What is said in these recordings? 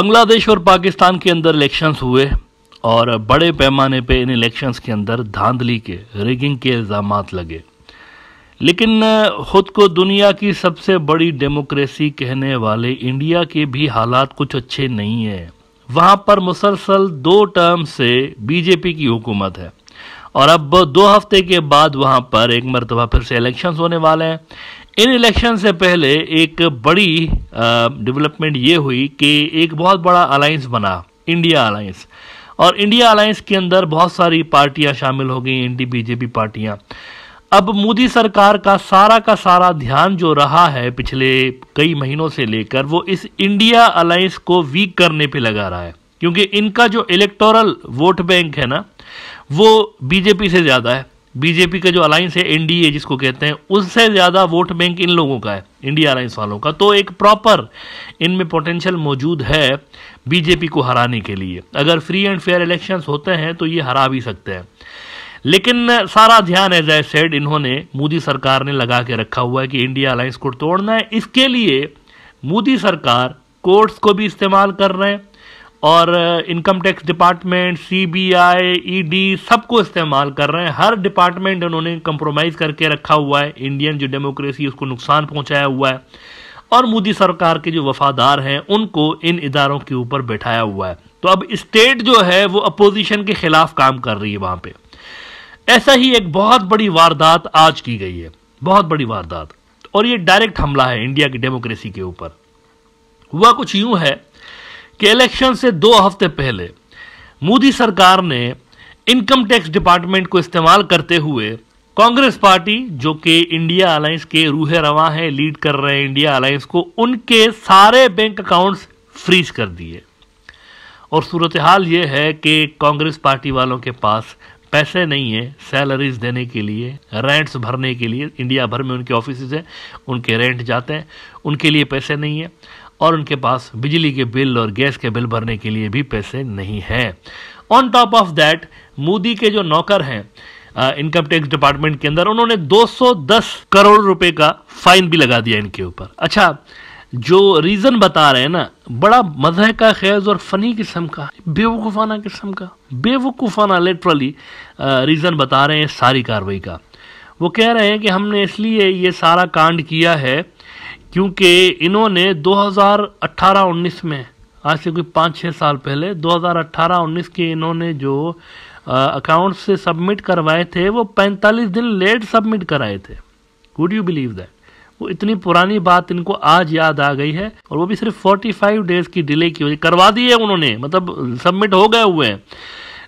बांग्लादेश और पाकिस्तान के अंदर इलेक्शंस हुए और बड़े पैमाने पे इन इलेक्शंस के अंदर धांधली के रिगिंग के इल्ज़ाम लगे लेकिन ख़ुद को दुनिया की सबसे बड़ी डेमोक्रेसी कहने वाले इंडिया के भी हालात कुछ अच्छे नहीं हैं वहाँ पर मुसलसल दो टर्म से बीजेपी की हुकूमत है और अब दो हफ्ते के बाद वहाँ पर एक मरतबा फिर से इलेक्शंस होने वाले हैं इन इलेक्शन से पहले एक बड़ी डेवलपमेंट ये हुई कि एक बहुत बड़ा अलायंस बना इंडिया अलायंस और इंडिया अलायंस के अंदर बहुत सारी पार्टियां शामिल हो गई एंटी बीजेपी पार्टियां अब मोदी सरकार का सारा का सारा ध्यान जो रहा है पिछले कई महीनों से लेकर वो इस इंडिया अलायंस को वीक करने पे लगा रहा है क्योंकि इनका जो इलेक्टोरल वोट बैंक है ना वो बीजेपी से ज़्यादा है बीजेपी का जो अलायंस है एनडीए जिसको कहते हैं उससे ज़्यादा वोट बैंक इन लोगों का है इंडिया अलायंस वालों का तो एक प्रॉपर इनमें पोटेंशियल मौजूद है बीजेपी को हराने के लिए अगर फ्री एंड फेयर इलेक्शंस होते हैं तो ये हरा भी सकते हैं लेकिन सारा ध्यान एज ए सेड इन्होंने मोदी सरकार ने लगा के रखा हुआ है कि इंडिया अलायंस को तोड़ना है इसके लिए मोदी सरकार कोर्ट्स को भी इस्तेमाल कर रहे हैं और income tax department CBI ED सबको इस्तेमाल कर रहे हैं हर डिपार्टमेंट उन्होंने कंप्रोमाइज़ करके रखा हुआ है इंडियन जो डेमोक्रेसी उसको नुकसान पहुंचाया हुआ है और मोदी सरकार के जो वफादार हैं उनको इन इदारों के ऊपर बैठाया हुआ है तो अब स्टेट जो है वो अपोजिशन के खिलाफ काम कर रही है वहां पे ऐसा ही एक बहुत बड़ी वारदात आज की गई है बहुत बड़ी वारदात और ये डायरेक्ट हमला है इंडिया की डेमोक्रेसी के ऊपर हुआ कुछ यूं है कि इलेक्शन से दो हफ्ते पहले मोदी सरकार ने इनकम टैक्स डिपार्टमेंट को इस्तेमाल करते हुए कांग्रेस पार्टी जो कि इंडिया अलायंस के रूहे रवा है लीड कर रहे हैं इंडिया अलायंस को उनके सारे बैंक अकाउंट्स फ्रीज कर दिए और सूरत हाल ये है कि कांग्रेस पार्टी वालों के पास पैसे नहीं है सैलरीज देने के लिए रेंट्स भरने के लिए इंडिया भर में उनके ऑफिस हैं उनके रेंट जाते हैं उनके लिए पैसे नहीं है और उनके पास बिजली के बिल और गैस के बिल भरने के लिए भी पैसे नहीं है on top of that Modi के जो नौकर हैं इनकम टैक्स डिपार्टमेंट के अंदर उन्होंने 210 करोड़ रुपए का फाइन भी लगा दिया इनके ऊपर अच्छा जो रीजन बता रहे हैं ना बड़ा मजह का खैज और फनी किस्म का बेवकूफाना किस्म का बेवकूफाना लिटरली रीजन बता रहे हैं सारी कार्रवाई का वो कह रहे हैं कि हमने इसलिए ये सारा कांड किया है क्योंकि इन्होंने 2018-19 में आज से कोई पाँच छः साल पहले 2018-19 के इन्होंने जो अकाउंट से सबमिट करवाए थे वो 45 दिन लेट सबमिट कराए थे वुड यू बिलीव दैट वो इतनी पुरानी बात इनको आज याद आ गई है और वो भी सिर्फ 45 डेज की डिले की वजह करवा दी है उन्होंने मतलब सबमिट हो गए हुए हैं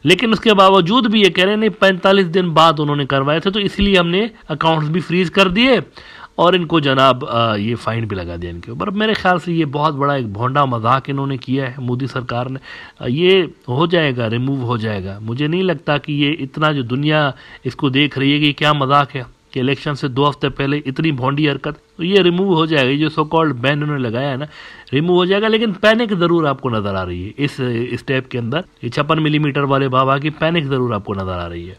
लेकिन उसके बावजूद भी ये कह रहे हैं नहीं पैंतालीस दिन बाद उन्होंने करवाए थे तो इसलिए हमने अकाउंट्स भी फ्रीज कर दिए और इनको जनाब ये फ़ाइन भी लगा दिया इनके ऊपर मेरे ख्याल से ये बहुत बड़ा एक भोंडा मजाक इन्होंने किया है मोदी सरकार ने ये हो जाएगा रिमूव हो जाएगा मुझे नहीं लगता कि ये इतना जो दुनिया इसको देख रही है कि क्या मजाक है कि इलेक्शन से दो हफ्ते पहले इतनी भोंडी हरकत तो ये रिमूव हो जाएगा जो सो कॉल्ड बैन उन्होंने लगाया है ना रिमूव हो जाएगा लेकिन पैनिक ज़रूर आपको नज़र आ रही है इस स्टेप के अंदर ये छप्पन मिलीमीटर वाले बाबा की पैनिक ज़रूर आपको नज़र आ रही है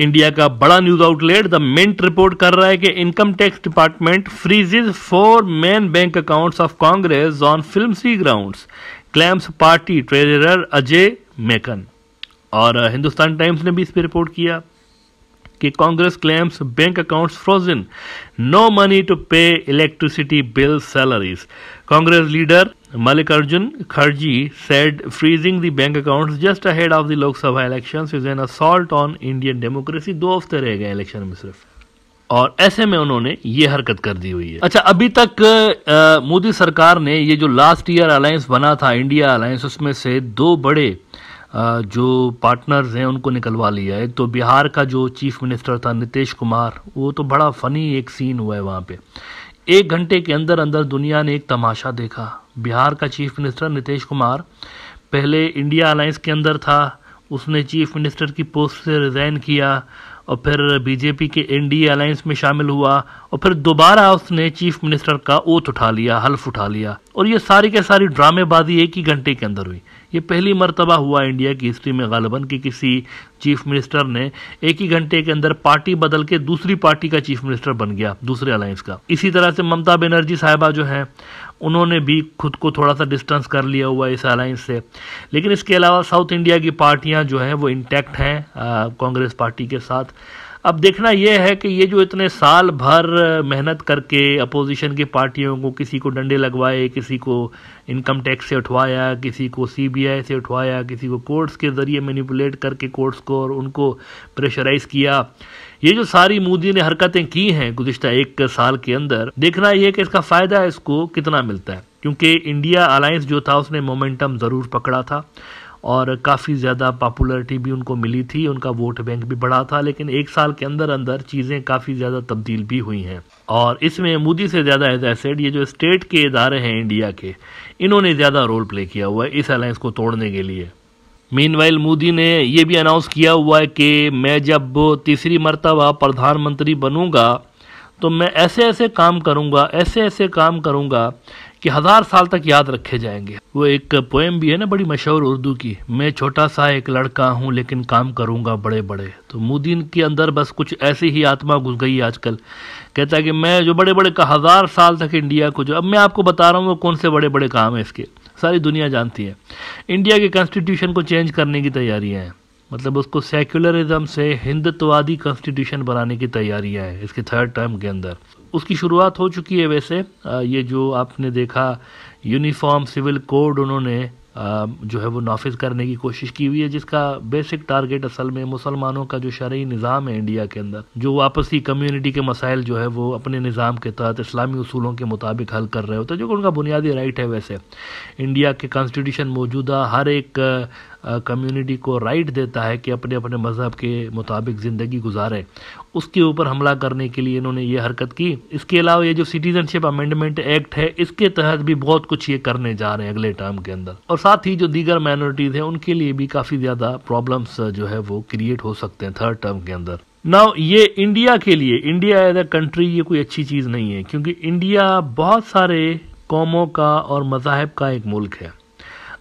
इंडिया का बड़ा news outlet the Mint report कर रहा है कि income tax department freezes four main bank accounts of Congress on flimsy ground claims party treasurer Ajay Maken और हिंदुस्तान uh, टाइम्स ने भी इस पर रिपोर्ट किया कि Congress claims bank accounts frozen no money to pay electricity bill salaries Congress leader Mallikarjun Kharji said freezing the bank accounts just ahead of the Lok Sabha election is an assault on Indian democracy दो हफ्ते रह गए इलेक्शन में सिर्फ और ऐसे में उन्होंने ये हरकत कर दी हुई है अच्छा अभी तक मोदी सरकार ने ये जो लास्ट ईयर अलायंस बना था इंडिया अलायंस उसमें से दो बड़े जो पार्टनर्स हैं उनको निकलवा लिया है तो बिहार का जो चीफ मिनिस्टर था नीतीश कुमार वो तो बड़ा फ़नी एक सीन हुआ है वहाँ पे एक घंटे के अंदर अंदर दुनिया ने एक तमाशा देखा बिहार का चीफ मिनिस्टर नीतीश कुमार पहले इंडिया अलायंस के अंदर था उसने चीफ मिनिस्टर की पोस्ट से रिज़ाइन किया और फिर बीजेपी के एनडीए अलायंस में शामिल हुआ और फिर दोबारा उसने चीफ मिनिस्टर का ओथ उठा लिया हल्फ उठा लिया और ये सारी के सारी ड्रामेबाजी एक ही घंटे के अंदर हुई ये पहली मरतबा हुआ इंडिया की हिस्ट्री में गालबन की किसी चीफ मिनिस्टर ने एक ही घंटे के अंदर पार्टी बदल के दूसरी पार्टी का चीफ मिनिस्टर बन गया दूसरे अलायंस का इसी तरह से ममता बनर्जी साहिबा जो हैं उन्होंने भी खुद को थोड़ा सा डिस्टेंस कर लिया हुआ इस अलायंस से लेकिन इसके अलावा साउथ इंडिया की पार्टियां जो हैं वो इंटैक्ट हैं कांग्रेस पार्टी के साथ अब देखना यह है कि ये जो इतने साल भर मेहनत करके अपोजिशन की पार्टियों को किसी को डंडे लगवाए किसी को इनकम टैक्स से उठवाया किसी को सीबीआई से उठवाया किसी को कोर्ट्स के ज़रिए मैनिपुलेट करके कोर्ट्स को और उनको प्रेशराइज किया ये जो सारी मोदी ने हरकतें की हैं गुजशत एक साल के अंदर देखना यह कि इसका फायदा इसको कितना मिलता है क्योंकि इंडिया अलायंस जो था उसने मोमेंटम ज़रूर पकड़ा था और काफ़ी ज़्यादा पॉपुलरिटी भी उनको मिली थी उनका वोट बैंक भी बढ़ा था लेकिन एक साल के अंदर अंदर चीज़ें काफ़ी ज़्यादा तब्दील भी हुई हैं और इसमें मोदी से ज़्यादा एज एसेड ये जो स्टेट के इदारे हैं इंडिया के इन्होंने ज़्यादा रोल प्ले किया हुआ है इस अलायंस को तोड़ने के लिए मीनवाइल मोदी ने ये भी अनाउंस किया हुआ है कि मैं जब तीसरी मरतबा प्रधानमंत्री बनूंगा तो मैं ऐसे ऐसे काम करूंगा ऐसे ऐसे काम करूंगा कि हज़ार साल तक याद रखे जाएंगे वो एक पोएम भी है ना बड़ी मशहूर उर्दू की मैं छोटा सा एक लड़का हूँ लेकिन काम करूँगा बड़े बड़े तो मोदी के अंदर बस कुछ ऐसी ही आत्मा घुस गई आजकल कहता है कि मैं जो बड़े बड़े का हज़ार साल तक इंडिया को जो अब मैं आपको बता रहा हूँ वो कौन से बड़े बड़े काम है इसके सारी दुनिया जानती है इंडिया के कॉन्स्टिट्यूशन को चेंज करने की तैयारियाँ हैं मतलब उसको सेक्युलरिज्म से हिंदुत्ववादी कॉन्स्टिट्यूशन बनाने की तैयारियाँ हैं इसके थर्ड टर्म के अंदर उसकी शुरुआत हो चुकी है वैसे ये जो आपने देखा यूनिफॉर्म सिविल कोड उन्होंने जो है वो नाफिज करने की कोशिश की हुई है जिसका बेसिक टारगेट असल में मुसलमानों का जो शर्य निज़ाम है इंडिया के अंदर जो आपसी कम्यूनिटी के मसाइल जो है वो अपने निज़ाम के तहत इस्लामी असूलों के मुताबिक हल कर रहे होते हैं जो उनका बुनियादी राइट है वैसे इंडिया के कॉन्स्टिट्यूशन मौजूदा हर एक कम्युनिटी को राइट देता है कि अपने अपने मज़हब के मुताबिक ज़िंदगी गुजारे उसके ऊपर हमला करने के लिए इन्होंने ये हरकत की इसके अलावा ये जो सिटीजनशिप अमेंडमेंट एक्ट है इसके तहत भी बहुत कुछ ये करने जा रहे हैं अगले टर्म के अंदर और साथ ही जो दीगर माइनॉरिटीज़ हैं उनके लिए भी काफ़ी ज़्यादा प्रॉब्लम्स जो है वो क्रिएट हो सकते हैं थर्ड टर्म के अंदर नाउ ये इंडिया के लिए इंडिया एज ए कंट्री ये कोई अच्छी चीज़ नहीं है क्योंकि इंडिया बहुत सारे कौमों का और मजाहब का एक मुल्क है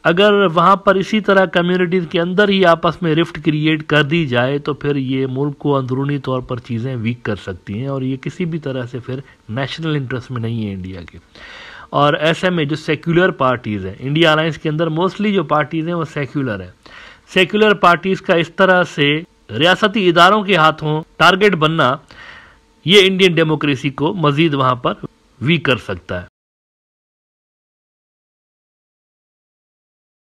अगर वहाँ पर इसी तरह कम्युनिटीज़ के अंदर ही आपस में रिफ्ट क्रिएट कर दी जाए तो फिर ये मुल्क को अंदरूनी तौर पर चीज़ें वीक कर सकती हैं और ये किसी भी तरह से फिर नेशनल इंटरेस्ट में नहीं है इंडिया के और ऐसे में जो सेक्युलर पार्टीज़ हैं इंडिया अलाइंस के अंदर मोस्टली जो पार्टीज़ हैं वो सेक्युलर हैं सेक्युलर पार्टीज़ का इस तरह से रियासती इदारों के हाथों टारगेट बनना ये इंडियन डेमोक्रेसी को मज़ीद वहाँ पर वीक कर सकता है